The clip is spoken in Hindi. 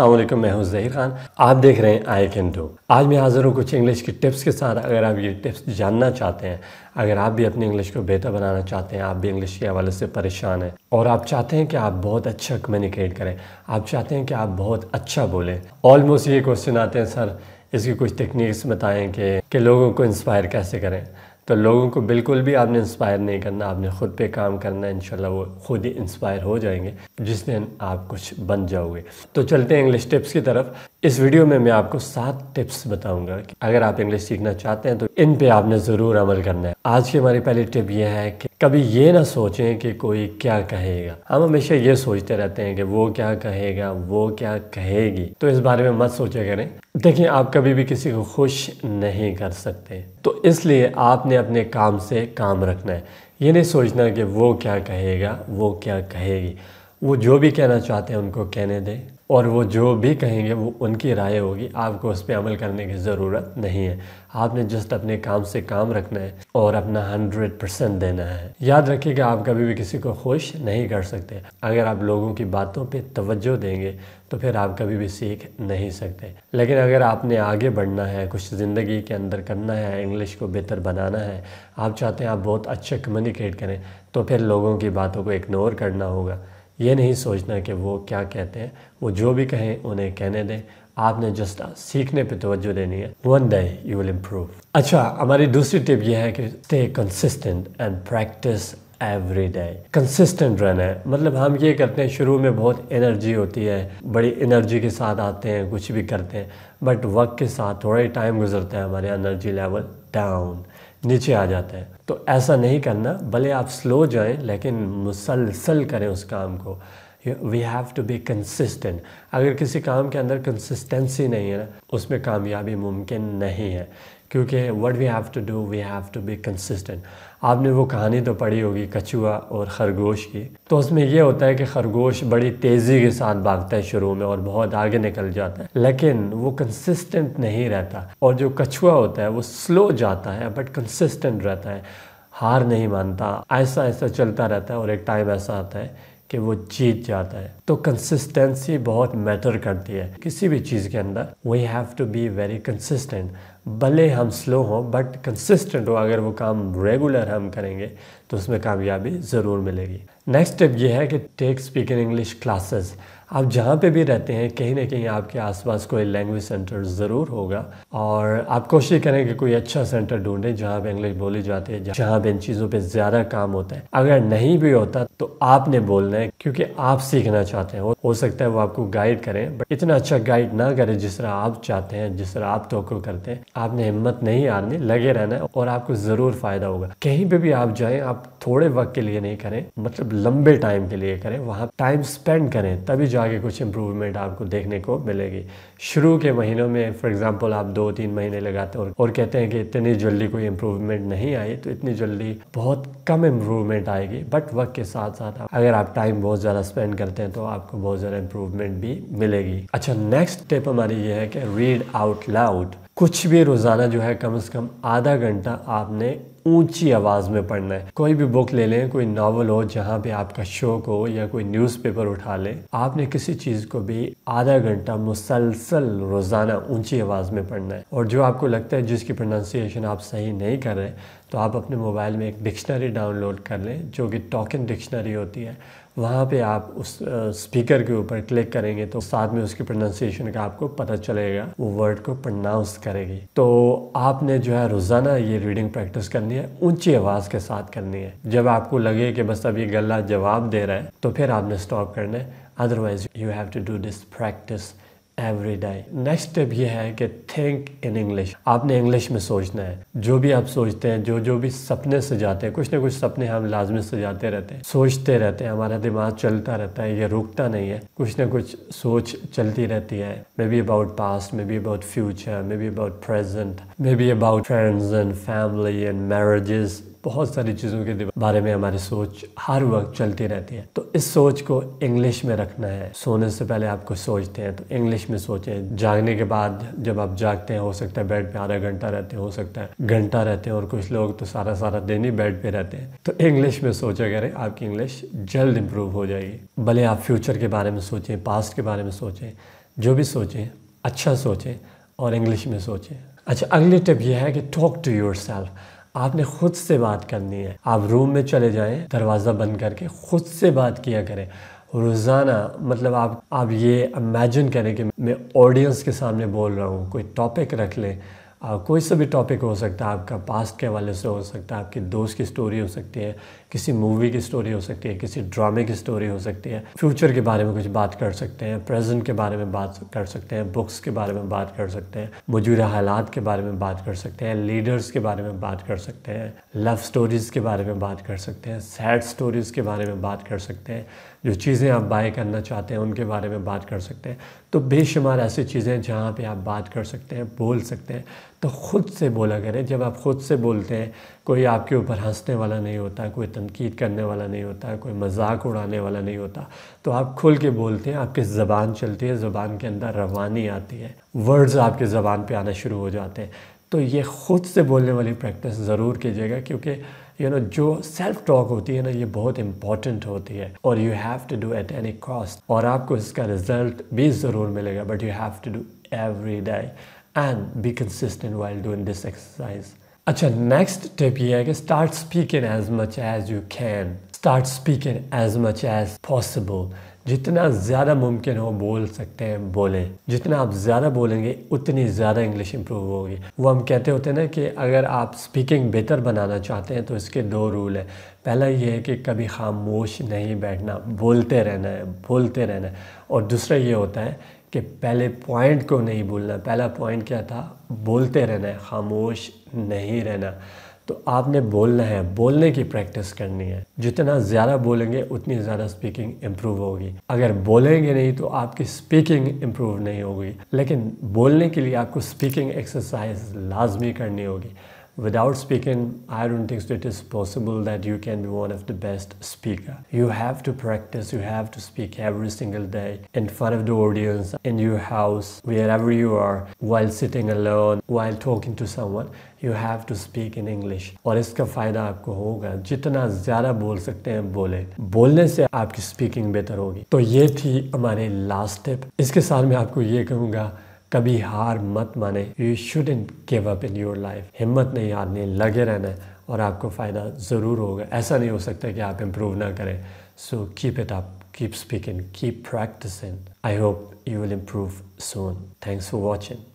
असलम मैं हूँ जहीर खान आप देख रहे हैं आई कैन डू आज मैं हाज़िर हूँ कुछ इंग्लिश की टिप्स के साथ अगर आप ये टिप्स जानना चाहते हैं अगर आप भी अपनी इंग्लिश को बेहतर बनाना चाहते हैं आप भी इंग्लिश के हवाले से परेशान हैं और आप चाहते हैं कि आप बहुत अच्छा कम्युनिकेट करें आप चाहते हैं कि आप बहुत अच्छा बोलें ऑलमोस्ट ये क्वेश्चन आते हैं सर इसकी कुछ टेक्निक्स बताएँ कि लोगों को इंस्पायर कैसे करें तो लोगों को बिल्कुल भी आपने इंस्पायर नहीं करना आपने ख़ुद पे काम करना है इंशाल्लाह वो ख़ुद ही इंस्पायर हो जाएंगे जिस दिन आप कुछ बन जाओगे तो चलते हैं इंग्लिश टिप्स की तरफ इस वीडियो में मैं आपको सात टिप्स बताऊंगा कि अगर आप इंग्लिश सीखना चाहते हैं तो इन पे आपने ज़रूर अमल करना है आज की हमारी पहली टिप ये है कि कभी ये ना सोचें कि कोई क्या कहेगा हम हमेशा ये सोचते रहते हैं कि वो क्या कहेगा वो क्या कहेगी तो इस बारे में मत सोचा करें देखिए आप कभी भी किसी को खुश नहीं कर सकते तो इसलिए आपने अपने काम से काम रखना है ये नहीं सोचना कि वो क्या कहेगा वो क्या कहेगी वो जो भी कहना चाहते हैं उनको कहने दें और वो जो भी कहेंगे वो उनकी राय होगी आपको उस पर अमल करने की ज़रूरत नहीं है आपने जस्ट अपने काम से काम रखना है और अपना हंड्रेड परसेंट देना है याद रखिए कि आप कभी भी किसी को खुश नहीं कर सकते अगर आप लोगों की बातों पर तवज्जो देंगे तो फिर आप कभी भी सीख नहीं सकते लेकिन अगर आपने आगे बढ़ना है कुछ ज़िंदगी के अंदर करना है इंग्लिश को बेहतर बनाना है आप चाहते हैं आप बहुत अच्छा कम्युनिकेट करें तो फिर लोगों की बातों को इग्नोर करना होगा ये नहीं सोचना कि वो क्या कहते हैं वो जो भी कहें उन्हें कहने दें आपने जस्ट सीखने पे तोज्जो देनी है one day you will improve अच्छा हमारी दूसरी टिप ये है कि stay consistent and practice every day consistent रहना है मतलब हम ये करते हैं शुरू में बहुत एनर्जी होती है बड़ी एनर्जी के साथ आते हैं कुछ भी करते हैं बट वक्त के साथ थोड़ा ही टाइम गुजरता है हमारे एनर्जी लेवल डाउन नीचे आ जाता है तो ऐसा नहीं करना भले आप स्लो जाएं लेकिन मुसलसल करें उस काम को we have to be consistent अगर किसी काम के अंदर कंसिस्टेंसी नहीं है ना उसमें कामयाबी मुमकिन नहीं है क्योंकि what we have to do we have to be consistent आपने वो कहानी तो पढ़ी होगी कछुआ और खरगोश की तो उसमें यह होता है कि खरगोश बड़ी तेज़ी के साथ भागता है शुरू में और बहुत आगे निकल जाता है लेकिन वो कंसिस्टेंट नहीं रहता और जो कछुआ होता है वो स्लो जाता है बट कंसिस्टेंट रहता है हार नहीं मानता ऐसा ऐसा चलता रहता है और एक टाइम ऐसा आता है कि वो जीत जाता है तो कंसिस्टेंसी बहुत मैटर करती है किसी भी चीज़ के अंदर we have to be very consistent भले हम स्लो हों बट कंसिस्टेंट हो अगर वो काम रेगुलर हम करेंगे तो उसमें कामयाबी ज़रूर मिलेगी नेक्स्ट स्टेप ये है कि टेक स्पीकिंग इंग्लिश क्लासेस आप जहाँ पे भी रहते हैं कहीं ना कहीं आपके आसपास कोई लैंग्वेज सेंटर ज़रूर होगा और आप कोशिश करें कि कोई अच्छा सेंटर ढूंढें जहाँ पे इंग्लिश बोली जाती है जहाँ पे इन चीज़ों पे ज़्यादा काम होता है अगर नहीं भी होता तो आपने बोलना है क्योंकि आप सीखना चाहते हैं हो सकता है वो आपको गाइड करें बट इतना अच्छा गाइड ना करें जिस तरह आप चाहते हैं जिस तरह आप तो करते हैं आपने हिम्मत नहीं हारनी लगे रहना है और आपको ज़रूर फ़ायदा होगा कहीं पर भी आप जाएँ आप थोड़े वक्त के लिए नहीं करें मतलब लंबे टाइम के लिए करें वहाँ टाइम स्पेंड करें तभी जा जाके कुछ इम्प्रूवमेंट आपको देखने को मिलेगी शुरू के महीनों में फॉर एग्जांपल आप दो तीन महीने लगाते हो और कहते हैं कि इतनी जल्दी कोई इम्प्रूवमेंट नहीं आई तो इतनी जल्दी बहुत कम इम्प्रूवमेंट आएगी बट वक्त के साथ साथ अगर आप टाइम बहुत ज़्यादा स्पेंड करते हैं तो आपको बहुत ज़्यादा इम्प्रूवमेंट भी मिलेगी अच्छा नेक्स्ट टिप हमारी ये है कि रीड आउट लाउड कुछ भी रोज़ाना जो है कम से कम आधा घंटा आपने ऊंची आवाज़ में पढ़ना है कोई भी बुक ले लें कोई नावल हो जहाँ पे आपका शौक हो या कोई न्यूज़पेपर उठा लें आपने किसी चीज़ को भी आधा घंटा मुसलसल रोज़ाना ऊंची आवाज़ में पढ़ना है और जो आपको लगता है जिसकी प्रोनाउंसिएशन आप सही नहीं कर रहे तो आप अपने मोबाइल में एक डिक्शनरी डाउनलोड कर लें जो कि टॉकिन डिक्शनरी होती है वहाँ पे आप उस स्पीकर के ऊपर क्लिक करेंगे तो साथ में उसकी प्रोनाउंसिएशन का आपको पता चलेगा वो वर्ड को प्रोनाउंस करेगी तो आपने जो है रोज़ाना ये रीडिंग प्रैक्टिस करनी करनी है ऊंची आवाज़ के साथ करनी है जब आपको लगे कि बस अब ये गला जवाब दे रहा है तो फिर आपने स्टॉप करना है otherwise you have to do this practice every day next step ये है कि थिंक इन इंग्लिश आपने इंग्लिश में सोचना है जो भी आप सोचते हैं जो जो भी सपने सजाते हैं कुछ ना कुछ सपने हम लाजमी सजाते रहते हैं सोचते रहते हैं हमारा दिमाग चलता रहता है ये रुकता नहीं है कुछ ना कुछ सोच चलती रहती है maybe about past maybe about future maybe about present maybe about friends and family and marriages बहुत सारी चीज़ों के बारे में हमारी सोच हर वक्त चलती रहती है तो इस सोच को इंग्लिश में रखना है सोने से पहले आप कुछ सोचते हैं तो इंग्लिश में सोचें जागने के बाद जब आप जागते हैं हो सकता है बेड पे आधा घंटा रहते हैं हो सकता है घंटा रहते हैं और कुछ लोग तो सारा सारा दिन ही बेड पे रहते हैं तो इंग्लिश में सोचा करें आपकी इंग्लिश जल्द इम्प्रूव हो जाएगी भले आप फ्यूचर के बारे में सोचें पास्ट के बारे में सोचें जो भी सोचें अच्छा सोचें और इंग्लिश में सोचें अच्छा अगली टिप यह है कि टॉक टू योर सेल्फ आपने खुद से बात करनी है आप रूम में चले जाएं दरवाज़ा बंद करके खुद से बात किया करें रोज़ाना मतलब आप आप ये इमेजिन करें कि मैं ऑडियंस के सामने बोल रहा हूँ कोई टॉपिक रख लें आ, कोई सा भी टॉपिक हो सकता है आपका पास्ट के हवाले से हो सकता है आपकी दोस्त की स्टोरी हो सकती है किसी मूवी की स्टोरी हो सकती है किसी ड्रामे की स्टोरी हो सकती है फ्यूचर के बारे में कुछ बात कर सकते हैं प्रेजेंट के बारे में बात कर सकते हैं बुक्स के बारे में बात कर सकते हैं मौजूदा हालात के बारे में बात कर सकते हैं लीडर्स के बारे में बात कर सकते हैं लव स्टोरीज़ के बारे में बात कर सकते हैं सैड स्टोरीज़ के बारे में बात कर सकते हैं जो चीज़ें आप बाय करना चाहते हैं उनके बारे में बात कर सकते हैं तो बेशुमार ऐसी चीज़ें जहाँ पर आप बात कर सकते हैं बोल सकते हैं तो ख़ुद से बोला करें जब आप ख़ुद से बोलते हैं कोई आपके ऊपर हंसने वाला नहीं होता कोई तनकीद करने वाला नहीं होता कोई मजाक उड़ाने वाला नहीं होता तो आप खुल के बोलते हैं आपकी ज़बान चलती है ज़बान के अंदर रवानी आती है वर्ड्स आपके ज़बान पे आना शुरू हो जाते हैं तो ये ख़ुद से बोलने वाली प्रैक्टिस ज़रूर कीजिएगा क्योंकि यू नो जो सेल्फ टॉक होती है ना ये बहुत इंपॉर्टेंट होती है और you have to do at any cost और आपको इसका रिज़ल्ट भी ज़रूर मिलेगा but you have to do every day and be consistent while doing this exercise. अच्छा नेक्स्ट टिप ये है कि start speaking as much as you can start speaking as much as possible जितना ज़्यादा मुमकिन हो बोल सकते हैं बोलें जितना आप ज़्यादा बोलेंगे उतनी ज़्यादा इंग्लिश इंप्रूव होगी वो हम कहते होते हैं ना कि अगर आप स्पीकिंग बेहतर बनाना चाहते हैं तो इसके दो रूल हैं पहला ये है कि कभी खामोश नहीं बैठना बोलते रहना है बोलते रहना है और दूसरा ये होता है कि पहले पॉइंट को नहीं भूलना पहला पॉइंट क्या था बोलते रहना है खामोश नहीं रहना तो आपने बोलना है बोलने की प्रैक्टिस करनी है जितना ज़्यादा बोलेंगे उतनी ज़्यादा स्पीकिंग इम्प्रूव होगी अगर बोलेंगे नहीं तो आपकी स्पीकिंग इम्प्रूव नहीं होगी लेकिन बोलने के लिए आपको स्पीकिंग एक्सरसाइज लाजमी करनी होगी Without speaking, I don't think so it is possible that you can be one of the best speaker. You have to practice, you have to speak every single day in front of the audience, in your house, wherever you are, while sitting alone, while talking to someone. You have to speak in English. और इसका फायदा आपको होगा जितना ज्यादा बोल सकते हैं बोले बोलने से आपकी speaking बेहतर होगी तो ये थी हमारी last टिप इसके साथ मैं आपको ये कहूँगा कभी हार मत माने you shouldn't give up in your life हिम्मत नहीं हारनी लगे रहना है और आपको फ़ायदा ज़रूर होगा ऐसा नहीं हो सकता कि आप इम्प्रूव ना करें so keep it up keep speaking keep practising I hope you will improve soon thanks for watching